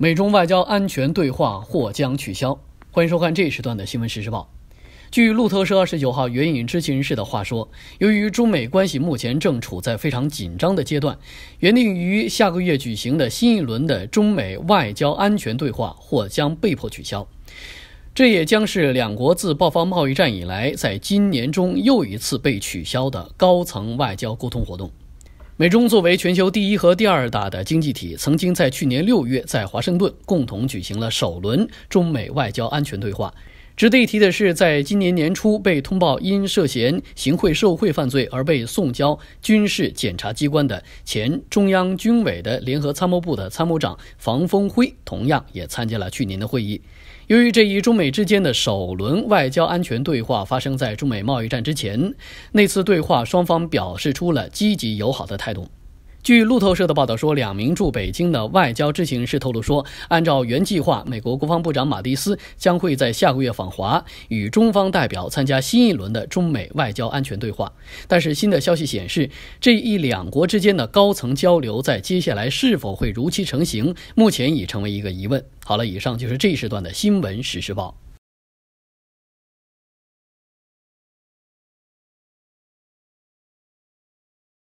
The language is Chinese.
美中外交安全对话或将取消。欢迎收看这一时段的新闻实时报。据路透社二十九号援引知情人士的话说，由于中美关系目前正处在非常紧张的阶段，原定于下个月举行的新一轮的中美外交安全对话或将被迫取消。这也将是两国自爆发贸易战以来，在今年中又一次被取消的高层外交沟通活动。美中作为全球第一和第二大的经济体，曾经在去年六月在华盛顿共同举行了首轮中美外交安全对话。值得一提的是，在今年年初被通报因涉嫌行贿受贿犯罪而被送交军事检察机关的前中央军委的联合参谋部的参谋长房峰辉，同样也参加了去年的会议。由于这一中美之间的首轮外交安全对话发生在中美贸易战之前，那次对话双方表示出了积极友好的态度。据路透社的报道说，两名驻北京的外交知情人士透露说，按照原计划，美国国防部长马蒂斯将会在下个月访华，与中方代表参加新一轮的中美外交安全对话。但是，新的消息显示，这一两国之间的高层交流在接下来是否会如期成型，目前已成为一个疑问。好了，以上就是这一时段的新闻实时报。